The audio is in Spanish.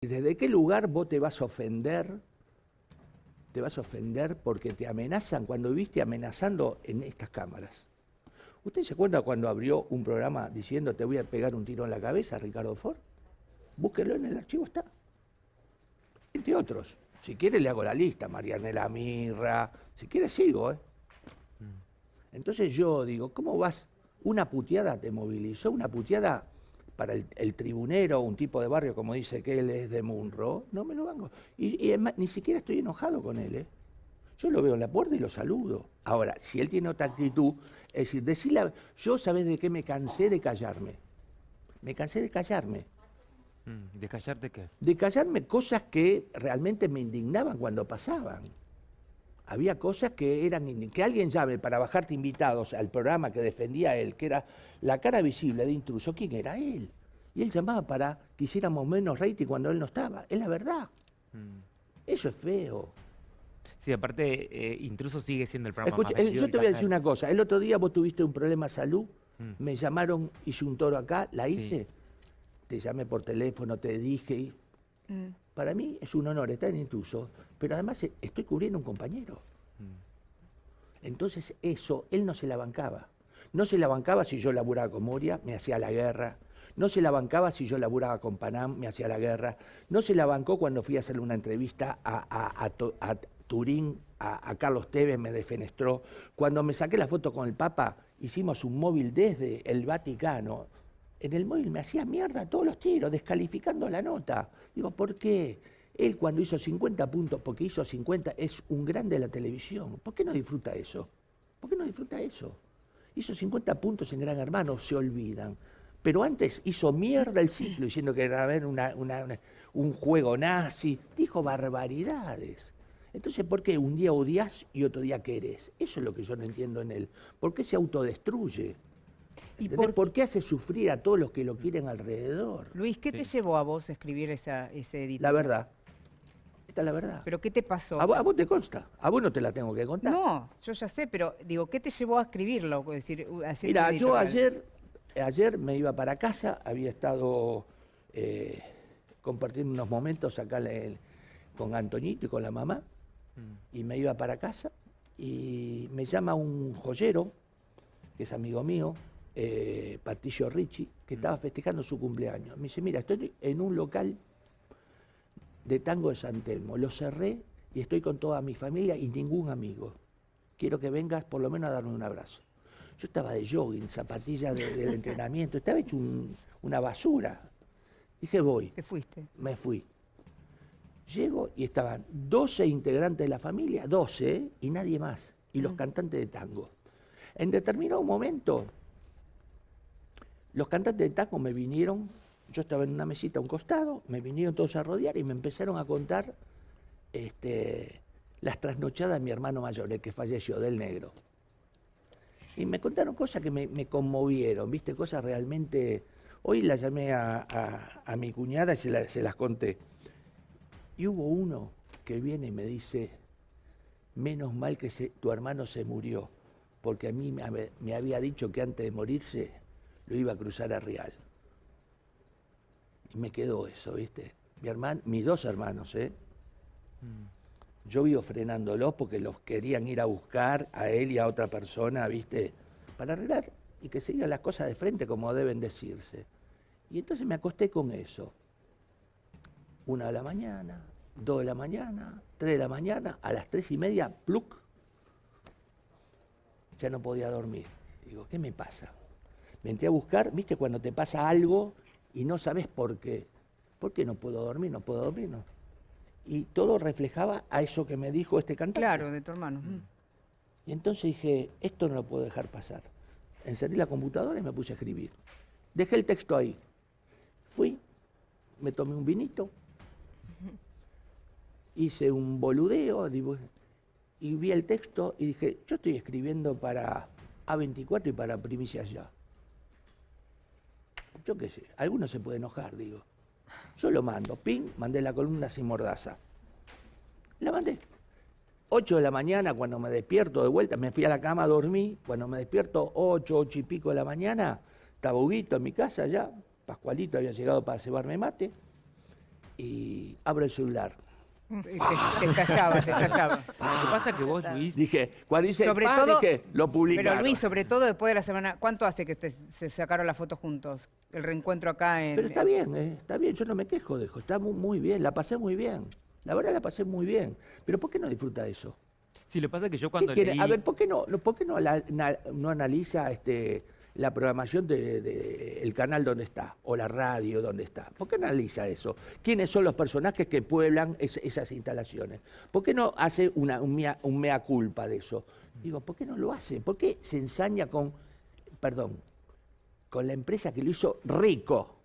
¿Desde qué lugar vos te vas a ofender? Te vas a ofender porque te amenazan cuando viste amenazando en estas cámaras. ¿Usted se acuerda cuando abrió un programa diciendo te voy a pegar un tiro en la cabeza, Ricardo Ford? Búsquelo en el archivo, está. Entre otros. Si quieres le hago la lista, Marianela Mirra. Si quiere sigo, ¿eh? mm. Entonces yo digo, ¿cómo vas? Una puteada te movilizó, una puteada para el, el, tribunero, un tipo de barrio como dice que él es de Munro, no me lo banco. Y, y ni siquiera estoy enojado con él. ¿eh? Yo lo veo en la puerta y lo saludo. Ahora, si él tiene otra actitud, es decir, decirle, yo sabes de qué me cansé de callarme. Me cansé de callarme. Mm, ¿De callarte qué? De callarme cosas que realmente me indignaban cuando pasaban había cosas que eran que alguien llame para bajarte invitados al programa que defendía él, que era la cara visible de intruso, ¿quién era él? Y él llamaba para que hiciéramos menos rating cuando él no estaba. Es la verdad. Mm. Eso es feo. Sí, aparte, eh, Intruso sigue siendo el programa más eh, Yo te voy a decir una cosa. El otro día vos tuviste un problema de salud. Mm. Me llamaron, hice un toro acá, la hice. Te llamé por teléfono, te dije. Mm. Para mí es un honor estar en Intuso, pero además eh, estoy cubriendo un compañero. Mm. Entonces eso, él no se la bancaba. No se la bancaba si yo laburaba con Moria, me hacía la guerra. No se la bancaba si yo laburaba con Panam, me hacía la guerra. No se la bancó cuando fui a hacerle una entrevista a, Turín, a, Carlos Tevez, me defenestró. Cuando me saqué la foto con el Papa, hicimos un móvil desde el Vaticano en el móvil me hacía mierda todos los tiros, descalificando la nota. Digo, ¿por qué? Él cuando hizo 50 puntos, porque hizo 50, es un grande de la televisión. ¿Por qué no disfruta eso? ¿Por qué no disfruta eso? Hizo 50 puntos en Gran Hermano, se olvidan. Pero antes hizo mierda el ciclo diciendo que era un juego nazi. Dijo barbaridades. Entonces, ¿por qué un día odias y otro día querés? Eso es lo que yo no entiendo en él. ¿Por qué se autodestruye? ¿Y por... qué hace sufrir a todos los que lo quieren alrededor? Luis, ¿qué te llevó a vos a escribir ese editorial? La verdad. Esta es la verdad. ¿Pero qué te pasó? A vos, te consta. A vos no te la tengo que contar. No, yo ya sé, pero digo, ¿qué te llevó a escribirlo? decir, Mira, yo ayer, ayer me iba para casa, había estado eh, compartiendo unos momentos acá con Antoñito y con la mamá, mm. y me iba para casa, y me llama un joyero, que es amigo mío, eh, Patricio Ricci, que estaba mm. festejando su cumpleaños. Me dice, mira, estoy en un local de tango de San Telmo, lo cerré y estoy con toda mi familia y ningún amigo. Quiero que vengas por lo menos a darme un abrazo. Yo estaba de jogging, zapatillas del entrenamiento, estaba hecho una basura. Dije, voy. Te fuiste. Me fui. Llego y estaban 12 integrantes de la familia, 12, y nadie más, y los mm. cantantes de tango. En determinado momento, los cantantes de taco me vinieron, yo estaba en una mesita a un costado, me vinieron todos a rodear y me empezaron a contar este, las trasnochadas de mi hermano mayor, el que falleció, del negro. Y me contaron cosas que me, conmovieron, viste, cosas realmente... Hoy la llamé a, mi cuñada y se, las conté. Y hubo uno que viene y me dice, menos mal que tu hermano se murió, porque a mí me había dicho que antes de morirse lo iba a cruzar a Real. Y me quedó eso, ¿viste? Mi hermano, mis dos hermanos, ¿eh? Mm. Yo vivo frenándolos porque los querían ir a buscar a él y a otra persona, ¿viste? Para arreglar y que se las cosas de frente como deben decirse. Y entonces me acosté con eso. Una de la mañana, dos de la mañana, tres de la mañana, a las tres y media, pluc. Ya no podía dormir. Digo, ¿qué me pasa? me entré a buscar, viste cuando te pasa algo y no sabes por qué. ¿Por qué no puedo dormir? No puedo dormir, no. Y todo reflejaba a eso que me dijo este cantante. Claro, de tu hermano. Mm. Y entonces dije, esto no lo puedo dejar pasar. Encendí la computadora y me puse a escribir. Dejé el texto ahí. Fui, me tomé un vinito, hice un boludeo y vi el texto y dije, yo estoy escribiendo para A24 y para Primicia Ya yo qué sé, algunos se puede enojar, digo. Yo lo mando, ping, mandé la columna sin mordaza. La mandé. 8 de la mañana, cuando me despierto de vuelta, me fui a la cama, dormí. Cuando me despierto, 8, 8 y pico de la mañana, tabuguito en mi casa ya. Pascualito había llegado para cebarme mate. Y abro el celular. Te, te te callaba. Lo que pasa es que vos, Luis... Dije, cuando hice sobre dije, lo publicaron. Pero Luis, sobre todo después de la semana... ¿Cuánto hace que se sacaron las fotos juntos? El reencuentro acá en... Pero está bien, eh, está bien. Yo no me quejo, dejo. Está muy, bien, la pasé muy bien. La verdad la pasé muy bien. Pero ¿por qué no disfruta de eso? Sí, lo pasa que yo cuando leí... A ver, ¿por qué no, por qué no, no analiza este la programación del de, el canal donde está o la radio donde está? ¿Por qué analiza eso? ¿Quiénes son los personajes que pueblan esas instalaciones? ¿Por qué no hace una, un, mea, mea culpa de eso? Digo, ¿por qué no lo hace? ¿Por qué se ensaña con, perdón, con la empresa que lo hizo rico?